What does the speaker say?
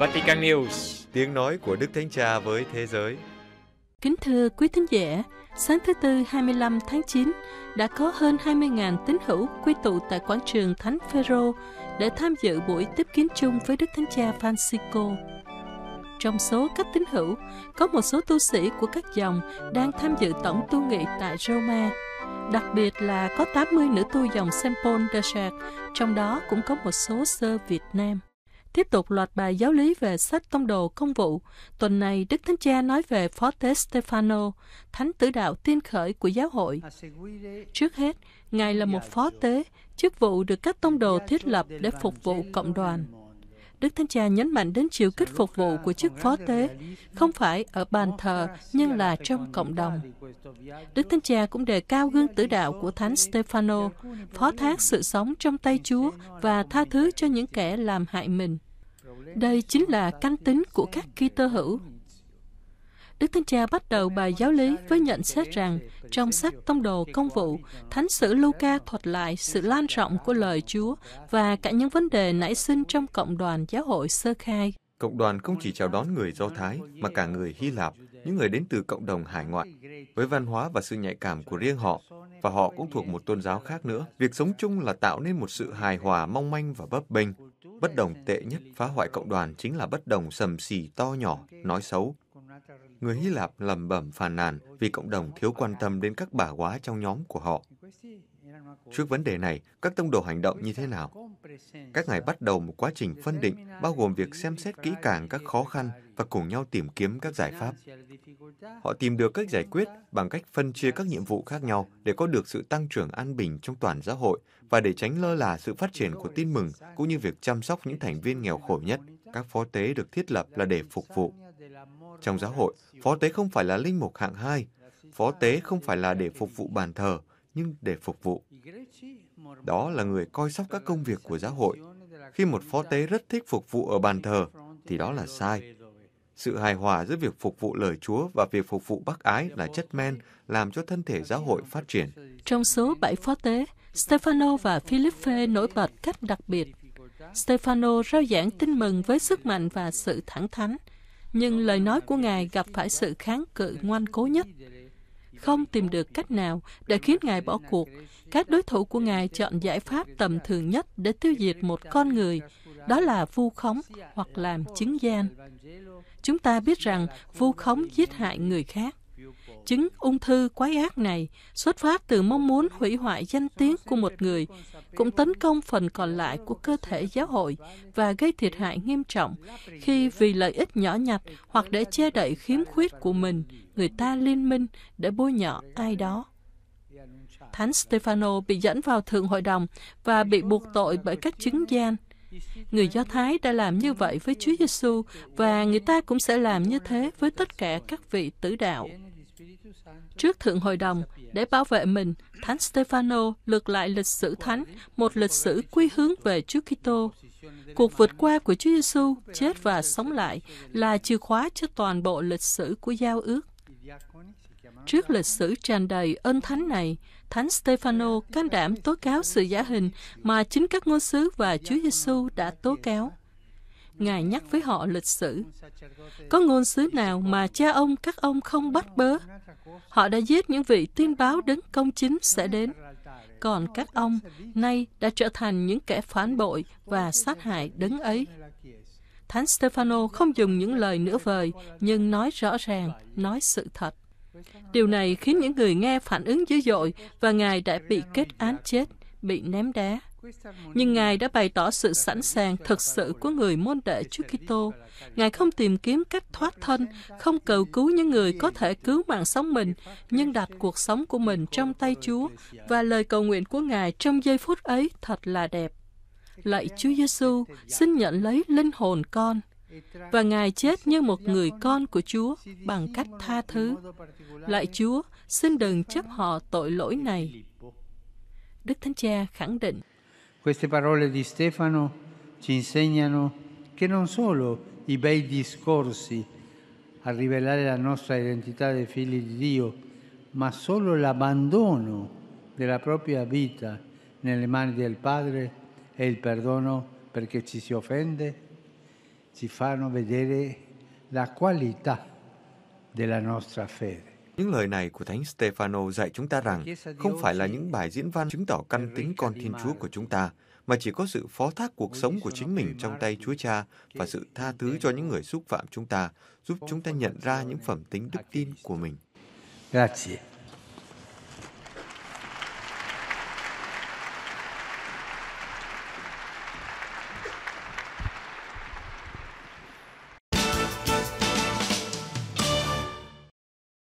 Vatican News, tiếng nói của Đức Thánh Cha với thế giới. Kính thưa quý thính giả, sáng thứ Tư 25 tháng 9 đã có hơn 20.000 tín hữu quy tụ tại quảng trường Thánh Phaero để tham dự buổi tiếp kiến chung với Đức Thánh Cha Francisco. Trong số các tín hữu, có một số tu sĩ của các dòng đang tham dự tổng tu nghị tại Roma, đặc biệt là có 80 nữ tu dòng Saint Paul de Sarc, trong đó cũng có một số sơ Việt Nam tiếp tục loạt bài giáo lý về sách tông đồ công vụ. Tuần này, Đức Thánh Cha nói về phó tế Stefano, thánh tử đạo tiên khởi của giáo hội. Trước hết, Ngài là một phó tế, chức vụ được các tông đồ thiết lập để phục vụ cộng đoàn. Đức Thánh Cha nhấn mạnh đến chiều kích phục vụ của chức phó tế, không phải ở bàn thờ, nhưng là trong cộng đồng. Đức Thánh Cha cũng đề cao gương tử đạo của Thánh Stefano, phó thác sự sống trong tay Chúa và tha thứ cho những kẻ làm hại mình. Đây chính là canh tính của các Kitô hữu Đức Thánh Cha bắt đầu bài giáo lý với nhận xét rằng trong sách Tông đồ Công vụ, Thánh sử Luca thuật lại sự lan rộng của lời Chúa và cả những vấn đề nảy sinh trong cộng đoàn giáo hội sơ khai. Cộng đoàn không chỉ chào đón người Do Thái mà cả người Hy Lạp, những người đến từ cộng đồng hải ngoại, với văn hóa và sự nhạy cảm của riêng họ, và họ cũng thuộc một tôn giáo khác nữa. Việc sống chung là tạo nên một sự hài hòa mong manh và bấp bênh. Bất đồng tệ nhất phá hoại cộng đoàn chính là bất đồng sầm xì to nhỏ, nói xấu, người Hy Lạp lầm bẩm phàn nàn vì cộng đồng thiếu quan tâm đến các bà quá trong nhóm của họ. Trước vấn đề này, các tông đồ hành động như thế nào? Các ngài bắt đầu một quá trình phân định bao gồm việc xem xét kỹ càng các khó khăn và cùng nhau tìm kiếm các giải pháp. Họ tìm được cách giải quyết bằng cách phân chia các nhiệm vụ khác nhau để có được sự tăng trưởng an bình trong toàn xã hội và để tránh lơ là sự phát triển của tin mừng cũng như việc chăm sóc những thành viên nghèo khổ nhất. Các phó tế được thiết lập là để phục vụ. Trong giáo hội, phó tế không phải là linh mục hạng hai. Phó tế không phải là để phục vụ bàn thờ, nhưng để phục vụ. Đó là người coi sóc các công việc của giáo hội. Khi một phó tế rất thích phục vụ ở bàn thờ, thì đó là sai. Sự hài hòa giữa việc phục vụ lời Chúa và việc phục vụ bác ái là chất men làm cho thân thể giáo hội phát triển. Trong số bảy phó tế, Stefano và Philippe nổi bật cách đặc biệt. Stefano rao giảng tin mừng với sức mạnh và sự thẳng thắn, nhưng lời nói của Ngài gặp phải sự kháng cự ngoan cố nhất. Không tìm được cách nào để khiến Ngài bỏ cuộc, các đối thủ của Ngài chọn giải pháp tầm thường nhất để tiêu diệt một con người, đó là vu khống hoặc làm chứng gian. Chúng ta biết rằng vu khống giết hại người khác. Chứng ung thư quái ác này xuất phát từ mong muốn hủy hoại danh tiếng của một người cũng tấn công phần còn lại của cơ thể giáo hội và gây thiệt hại nghiêm trọng khi vì lợi ích nhỏ nhặt hoặc để che đậy khiếm khuyết của mình, người ta liên minh để bôi nhọ ai đó. Thánh Stefano bị dẫn vào Thượng Hội đồng và bị buộc tội bởi các chứng gian. Người Do Thái đã làm như vậy với Chúa Giêsu và người ta cũng sẽ làm như thế với tất cả các vị tử đạo. Trước Thượng Hội đồng, để bảo vệ mình, Thánh Stefano lược lại lịch sử Thánh, một lịch sử quy hướng về Chúa Kitô. Cuộc vượt qua của Chúa Giêsu chết và sống lại là chìa khóa cho toàn bộ lịch sử của giao ước. Trước lịch sử tràn đầy ơn thánh này, Thánh Stefano can đảm tố cáo sự giả hình mà chính các ngôn sứ và Chúa Giêsu đã tố cáo. Ngài nhắc với họ lịch sử. Có ngôn sứ nào mà cha ông các ông không bắt bớ? Họ đã giết những vị tuyên báo đấng công chính sẽ đến. Còn các ông nay đã trở thành những kẻ phản bội và sát hại đấng ấy. Thánh Stefano không dùng những lời nữa vời, nhưng nói rõ ràng, nói sự thật. Điều này khiến những người nghe phản ứng dữ dội và Ngài đã bị kết án chết, bị ném đá. Nhưng Ngài đã bày tỏ sự sẵn sàng thực sự của người môn đệ Chúa Kitô. Ngài không tìm kiếm cách thoát thân, không cầu cứu những người có thể cứu mạng sống mình, nhưng đặt cuộc sống của mình trong tay Chúa và lời cầu nguyện của Ngài trong giây phút ấy thật là đẹp. Lạy Chúa Giêsu, xin nhận lấy linh hồn con và Ngài chết như một người con của Chúa bằng cách tha thứ. Lạy Chúa, xin đừng chấp họ tội lỗi này. Đức Thánh Cha khẳng định Queste parole di Stefano ci insegnano che non solo i bei discorsi a rivelare la nostra identità dei figli di Dio, ma solo l'abbandono della propria vita nelle mani del Padre e il perdono perché ci si offende, ci fanno vedere la qualità della nostra fede. Những lời này của Thánh Stefano dạy chúng ta rằng không phải là những bài diễn văn chứng tỏ căn tính con Thiên Chúa của chúng ta, mà chỉ có sự phó thác cuộc sống của chính mình trong tay Chúa Cha và sự tha thứ cho những người xúc phạm chúng ta, giúp chúng ta nhận ra những phẩm tính đức tin của mình. Grazie.